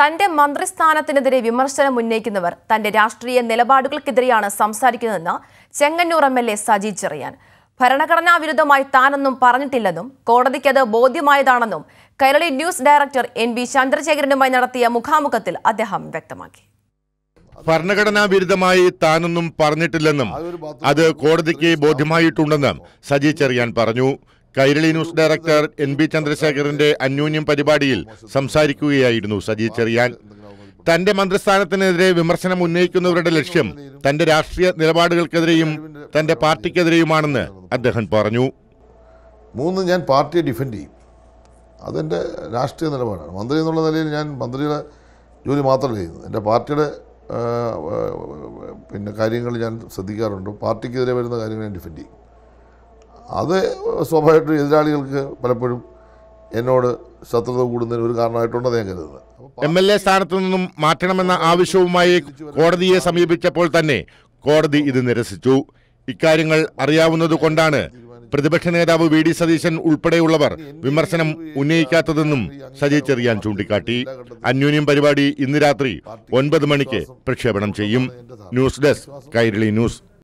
തന്റെ മന്ത്രിസ്ഥാനത്തിനെതിരെ വിമർശനം ഉന്നയിക്കുന്നവർ തന്റെ രാഷ്ട്രീയ നിലപാടുകൾക്കെതിരെയാണ് സംസാരിക്കുന്നതെന്ന് Chengannur M L A Saji Cherian ഭരണഘടനാ വിരുദ്ധമായി താനൊന്നും പറഞ്ഞിട്ടില്ലെന്നും കോടതിക്കത് ബോധ്യമായതാണെന്നും Kairali news director N V ചന്ദ്രശേഖരനുമായി നടത്തിയ മുഖാമുഖത്തിൽ അദ്ദേഹം വ്യക്തമാക്കി ഭരണഘടനാ വിരുദ്ധമായി താനൊന്നും പറഞ്ഞിട്ടില്ലെന്നും അത് കോടതിക്ക് ബോധ്യമായിട്ടുണ്ടെന്നും സജി ചെറിയാൻ പറഞ്ഞു Kairali news director N B ചന്ദ്രശേഖരന്റെ അന്യൂന്യം പരിപാടിയിൽ സംസാരിക്കുകയായിരുന്നു സജി ചെറിയാൻ തന്റെ മന്ത്രിസ്ഥാനത്തിനെതിരെ വിമർശനം ഉന്നയിക്കുന്നവരുടെ ലക്ഷ്യം തന്റെ രാഷ്ട്രീയ നിലപാടുകൾക്കെതിരെയും തന്റെ പാർട്ടിക്കെതിരെയുമാണെന്ന് അദ്ദേഹം പറഞ്ഞു മൂന്ന് ഞാൻ പാർട്ടിയെ ഡിഫെൻഡ് ചെയ്യും അതെൻ്റെ രാഷ്ട്രീയ നിലപാടാണ് മന്ത്രി എന്നുള്ള നിലയിൽ ഞാൻ മന്ത്രിയുടെ ജോലി മാത്രമല്ല ചെയ്യുന്നത് എൻ്റെ പാർട്ടിയുടെ പിന്നെ കാര്യങ്ങൾ ഞാൻ ശ്രദ്ധിക്കാറുണ്ട് പാർട്ടിക്കെതിരെ വരുന്ന കാര്യങ്ങൾ ഞാൻ ഡിഫെൻഡ് ചെയ്യും അത് സ്വാഭാവികമായിട്ടും എതിരാളികൾക്ക് പലപ്പോഴും എന്നോട് ശത്രുത കൂടുന്നതിന് ഒരു കാരണമായിട്ടുണ്ടെന്ന് ഞാൻ കരുതുന്നത് എം എൽ എ സ്ഥാനത്തു നിന്നും മാറ്റണമെന്ന ആവശ്യവുമായി കോടതിയെ സമീപിച്ചപ്പോൾ തന്നെ കോടതി ഇത് നിരസിച്ചു ഇക്കാര്യങ്ങൾ അറിയാവുന്നത് കൊണ്ടാണ് പ്രതിപക്ഷ നേതാവ് വി ഡി സതീശൻ ഉൾപ്പെടെയുള്ളവർ വിമർശനം ഉന്നയിക്കാത്തതെന്നും സജി ചെറിയാൻ ചൂണ്ടിക്കാട്ടി അന്യോന്യം പരിപാടി ഇന്ന് രാത്രി ഒൻപത് മണിക്ക് പ്രക്ഷേപണം ചെയ്യും ന്യൂസ് ഡെസ്ക് കൈരളി ന്യൂസ്